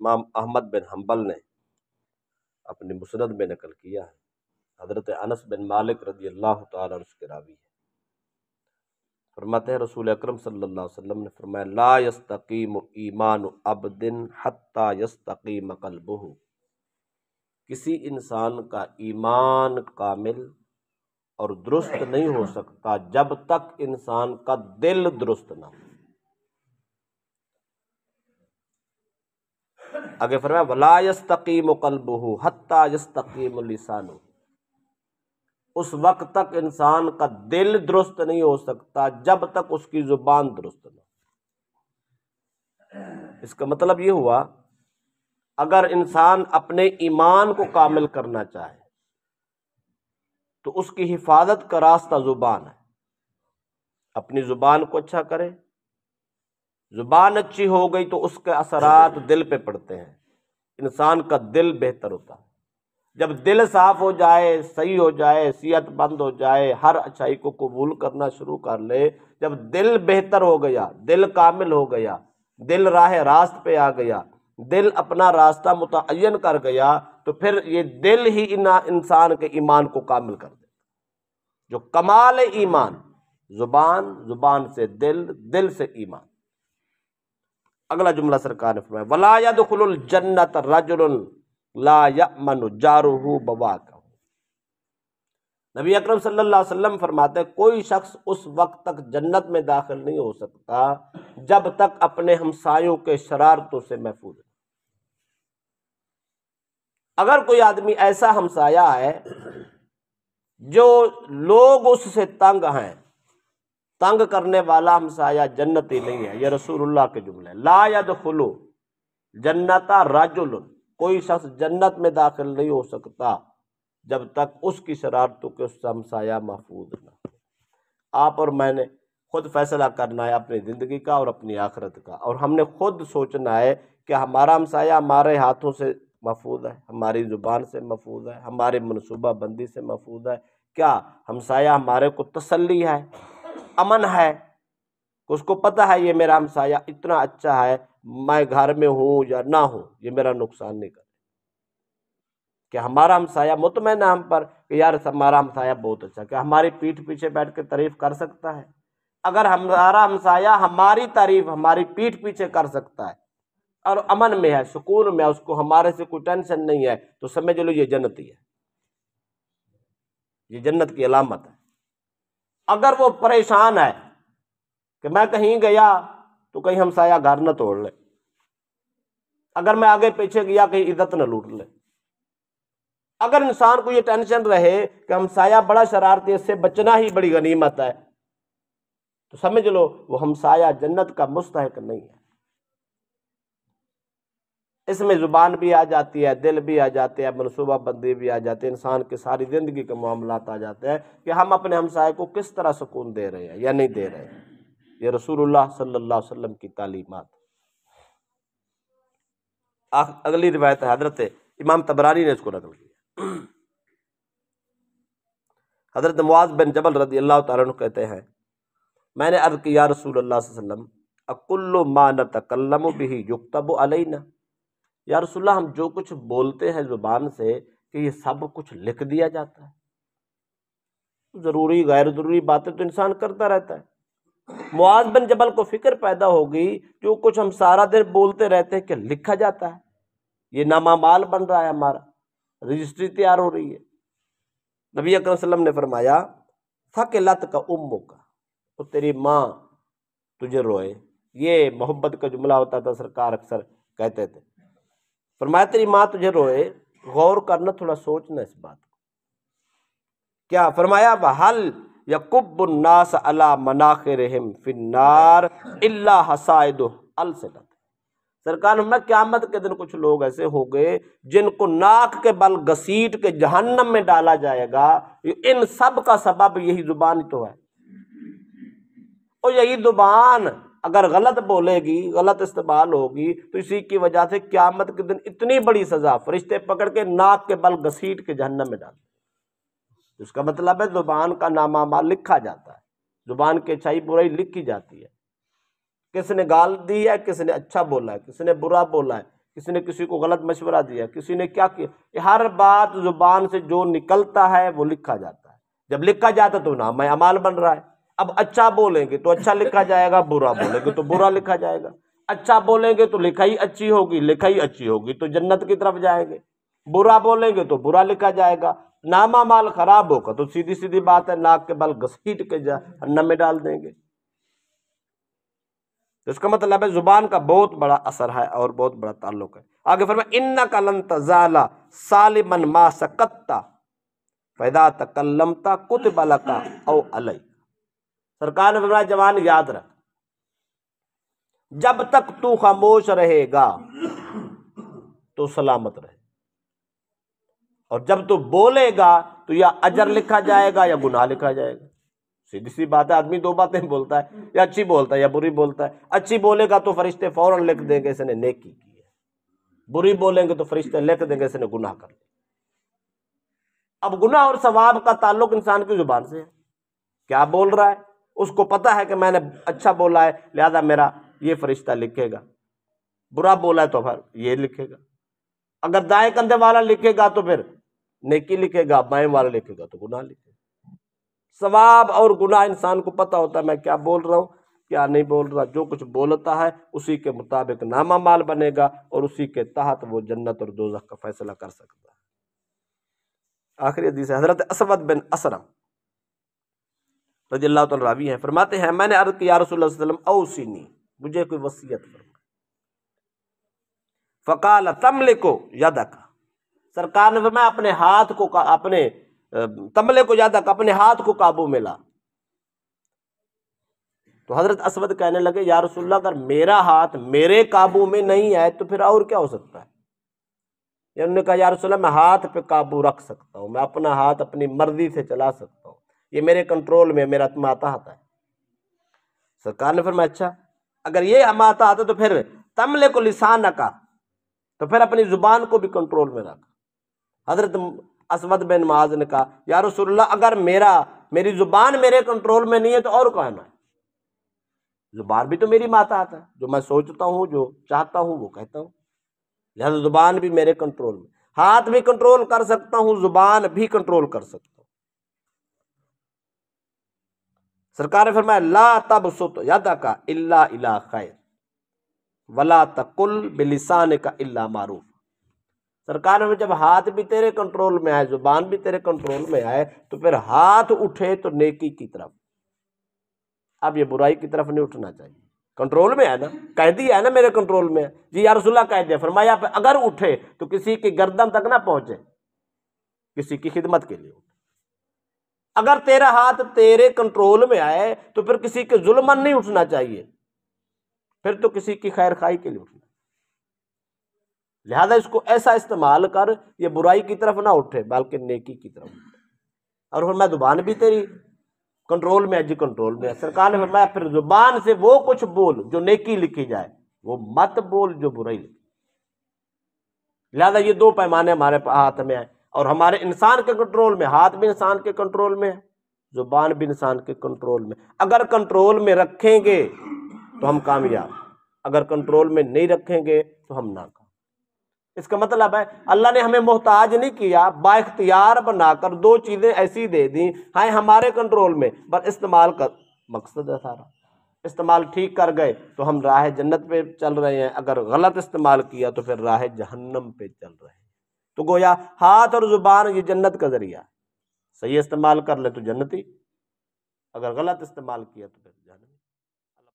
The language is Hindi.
इमाम अहमद बिन हम्बल ने अपने मुसरत में नकल किया है हज़रत अनस बिन मालिक रदी अल्लाह तसके रावी है फरमाते हैं रसूल अक्रम सल्लल्लाहु ने फरमाया ला यस्तकीम ईमान अब दिन हत्ता यस्तकीम कलबहू किसी इंसान का ईमान कामिल और दुरुस्त नहीं हो सकता जब तक इंसान का दिल दुरुस्त ना हो आगे फरमाया वलायस्तकीम कल्बू हत्ता यस्तकीम लिसानु उस वक्त तक इंसान का दिल दुरुस्त नहीं हो सकता जब तक उसकी ज़ुबान दुरुस्त न इसका मतलब ये हुआ अगर इंसान अपने ईमान को कामिल करना चाहे तो उसकी हिफाजत का रास्ता ज़ुबान है अपनी ज़ुबान को अच्छा करे ज़ुबान अच्छी हो गई तो उसके असरात दिल पे पड़ते हैं इंसान का दिल बेहतर होता है जब दिल साफ हो जाए सही हो जाए सेहतमंद हो जाए हर अच्छाई को कबूल करना शुरू कर ले जब दिल बेहतर हो गया दिल कामिल हो गया दिल राह रास्त पे आ गया दिल अपना रास्ता मुतन कर गया तो फिर ये दिल ही इंसान के ईमान को कामिल कर दे जो कमाल ईमान ज़ुबान ज़ुबान से दिल दिल से ईमान अगला जुमला सरकार ने फरमाया वलायद जन्नत रजुल लायमन जारू बवा नबी अकरम सल्लल्लाहु अलैहि वसल्लम फरमाते कोई शख्स उस वक्त तक जन्नत में दाखिल नहीं हो सकता जब तक अपने हमसायों के शरारतों से महफूज अगर कोई आदमी ऐसा हमसाया है जो लोग उससे तंग हैं तंग करने वाला हमसाया जन्नत ही नहीं है यह रसूलुल्लाह के जुमले ला यद खुलू जन्नता राजुल कोई शख्स जन्नत में दाखिल नहीं हो सकता जब तक उसकी शरारतों के उस हमसाया महफूज ना हो आप और मैंने खुद फैसला करना है अपनी ज़िंदगी का और अपनी आखरत का और हमने खुद सोचना है कि हमारा हमसाया हमारे हाथों से महफूज है हमारी ज़ुबान से महफूज है हमारे मनसूबा बंदी से महफूज है क्या हमसाया हमारे को तसल्ली है अमन है उसको पता है ये मेरा हमसाया इतना अच्छा है मैं घर में हूं या ना हूं ये मेरा नुकसान नहीं कर कि हमारा हमसाया मुतमैन हम पर कि यार हमारा हमसाया बहुत अच्छा कि हमारी पीठ पीछे बैठ के तारीफ कर सकता है अगर हमारा हमसाया हमारी तारीफ हमारी पीठ पीछे कर सकता है और अमन में है सुकून में है उसको हमारे से कोई टेंशन नहीं है तो समझ लो ये जन्नत ही है ये जन्नत की अलामत है अगर वो परेशान है कि मैं कहीं गया तो कहीं हमसाया घर न तोड़ ले अगर मैं आगे पीछे गया कहीं इज्जत न लूट ले अगर इंसान को ये टेंशन रहे कि हमसाया बड़ा शरारती इससे बचना ही बड़ी गनीमत है तो समझ लो वो हमसाया जन्नत का मुस्तक नहीं है इसमें ज़ुबान भी आ जाती है दिल भी आ जाते हैं मनसूबा बंदी भी आ जाती है इंसान की सारी ज़िंदगी के मामला आ जाते हैं कि हम अपने हमसाय को किस तरह सुकून दे रहे हैं या नहीं दे रहे हैं ये रसूलुल्लाह सल्लल्लाहु अलैहि वसल्लम की तालीमत अगली रिवायत है हजरत इमाम तबरानी ने इसको नकल किया हजरत मुआज बिन जबल रदी अल्लाह तु कहते हैं मैंने अर्ज किया रसूल अल्लाह वसल्लम अकुल्लो मा न तकल्लम भी युक्तब अलैना या रसुल्ला हम जो कुछ बोलते हैं ज़ुबान से कि ये सब कुछ लिख दिया जाता है ज़रूरी गैर ज़रूरी बातें तो इंसान करता रहता है मुआज बन जबल को फिक्र पैदा होगी जो कुछ हम सारा दिन बोलते रहते हैं कि लिखा जाता है ये नामा माल बन रहा है हमारा रजिस्ट्री तैयार हो रही है नबी अक्रम ने फरमाया थक लत का उम्मो का तो तेरी माँ तुझे रोए ये मोहब्बत का जुमला होता था सरकार अक्सर कहते थे फरमाया तेरी माँ तुझे रोए गौर करना थोड़ा सोचना इस बात को क्या फरमाया बहल यकुब अला मनाख रहम फिन्नार इल्ला हसाइद अलसलत सरकार हमने क्यामत के दिन कुछ लोग ऐसे हो गए जिनको नाक के बल घसीट के जहन्नम में डाला जाएगा इन सब का सबब यही जुबान तो है और यही जुबान अगर गलत बोलेगी गलत इस्तेमाल होगी तो इसी की वजह से क्यामत के दिन इतनी बड़ी सज़ा फरिश्ते पकड़ के नाक के बल घसीट के जहन्नम में डालते इसका मतलब है ज़ुबान का नामा लिखा जाता है ज़ुबान की अच्छाई बुराई लिखी जाती है किसने गाल दी है किसने अच्छा बोला है किसने बुरा बोला है किसी ने किसी को गलत मशवरा दिया किसी ने क्या किया हर बात ज़ुबान से जो निकलता है वो लिखा जाता है जब लिखा जाता तो नामा अमाल बन रहा है अब अच्छा बोलेंगे तो अच्छा लिखा जाएगा बुरा बोलेंगे तो बुरा लिखा जाएगा अच्छा बोलेंगे तो लिखाई अच्छी होगी लिखाई अच्छी होगी तो जन्नत की तरफ जाएंगे बुरा बोलेंगे तो बुरा लिखा जाएगा नामा माल खराब होगा तो सीधी सीधी बात है नाक के बाल घसीट के जा अन्ना में डाल देंगे तो इसका मतलब है ज़ुबान का बहुत बड़ा असर है और बहुत बड़ा ताल्लुक है आगे फिर इन्ना का लन तजाला सालिमन मा सकता पैदा तकलमता कुतबला का औ अलई सरकार ने फरमाया जवान याद रख जब तक तू खामोश रहेगा तो सलामत रहे और जब तू बोलेगा तो या अजर लिखा जाएगा या गुनाह लिखा जाएगा सीधी सी बात है आदमी दो बातें बोलता है या अच्छी बोलता है या बुरी बोलता है अच्छी बोलेगा तो फरिश्ते फौरन लिख देंगे इसने नेकी की है बुरी बोलेंगे तो फरिश्ते लिख देंगे इसने गुनाह कर लिया अब गुनाह और सवाब का ताल्लुक इंसान की जुबान से है क्या बोल रहा है उसको पता है कि मैंने अच्छा बोला है लिहाजा मेरा ये फरिश्ता लिखेगा बुरा बोला है तो फिर ये लिखेगा अगर दाएं कंधे वाला लिखेगा तो फिर नेकी लिखेगा बाएं वाला लिखेगा तो गुनाह लिखेगा सवाब और गुनाह इंसान को पता होता है मैं क्या बोल रहा हूँ क्या नहीं बोल रहा जो कुछ बोलता है उसी के मुताबिक नामा माल बनेगा और उसी के तहत वो जन्नत और दोजख का फैसला कर सकता है आखिरी हदीस हजरत असवद बिन असरम रजी अल्लाह तवी हैं फरमाते हैं मैंने अर्ज़ किया रसोल्ला वसलम औसीनी मुझे कोई वसीयत फरमा फ़काल तमले को यादा का सरकार ने फरमाया अपने हाथ को का अपने तमले को यादा का अपने हाथ को काबू में ला तो हज़रत असवद कहने लगे या रसोल्ला अगर मेरा हाथ मेरे काबू में नहीं आए तो फिर और क्या हो सकता है या उन्होंने कहा या मैं हाथ पे काबू रख सकता हूँ मैं अपना हाथ अपनी मर्जी से चला सकता हूँ ये मेरे कंट्रोल में मेरा माता आता है सरकार ने फरमाया अच्छा अगर ये माता आता तो फिर तमले को लिसान का तो फिर अपनी ज़ुबान को भी कंट्रोल में रखा हजरत असमद बिन माज ने कहा यार रसुल्ला अगर मेरा मेरी ज़ुबान मेरे कंट्रोल में नहीं है तो और कहना है ज़ुबान भी तो मेरी माता आता है जो मैं सोचता हूँ जो चाहता हूँ वो कहता हूँ लिहाजा ज़ुबान भी मेरे कंट्रोल में हाथ भी कंट्रोल कर सकता हूँ ज़ुबान भी कंट्रोल कर सकता हूँ सरकार ने फरमाया ला तब सुत यादा का इल्ला इला खैर वला तकुल बिलिसान का इल्ला मारूफ सरकार ने जब हाथ भी तेरे कंट्रोल में आए जुबान भी तेरे कंट्रोल में आए तो फिर हाथ उठे तो नेकी की तरफ अब ये बुराई की तरफ नहीं उठना चाहिए कंट्रोल में है ना कह दिया है ना मेरे कंट्रोल में जी यार रसुल्ला कह दिया फरमाया अगर उठे तो किसी की गर्दन तक ना पहुंचे किसी की खिदमत के लिए अगर तेरा हाथ तेरे कंट्रोल में आए तो फिर किसी के जुल्मन नहीं उठना चाहिए फिर तो किसी की खैर खाई के लिए उठना लिहाजा इसको ऐसा इस्तेमाल कर ये बुराई की तरफ ना उठे बल्कि नेकी की तरफ और फिर मैं जुबान भी तेरी कंट्रोल में जी कंट्रोल में सरकार ने फरमाया फिर जुबान से वो कुछ बोल जो नेकी लिखी जाए वो मत बोल जो बुराई लिखी लिहाजा ये दो पैमाने हमारे हाथ में आए और हमारे इंसान के कंट्रोल में हाथ भी इंसान के कंट्रोल में है जुबान भी इंसान के कंट्रोल में अगर कंट्रोल में रखेंगे तो हम कामयाब अगर कंट्रोल में नहीं रखेंगे तो हम नाकाम इसका मतलब है अल्लाह ने हमें मोहताज नहीं किया बाख्तियार बनाकर दो चीज़ें ऐसी दे दी हाँ हमारे कंट्रोल में पर इस्तेमाल कर मकसद है सारा इस्तेमाल ठीक कर गए तो हम राह जन्नत पे चल रहे हैं अगर गलत इस्तेमाल किया तो फिर राह जहन्नम पे चल रहे हैं तो गोया हाथ और ज़ुबान ये जन्नत का ज़रिया सही इस्तेमाल कर ले तो जन्नती अगर गलत इस्तेमाल किया तो फिर जन्नत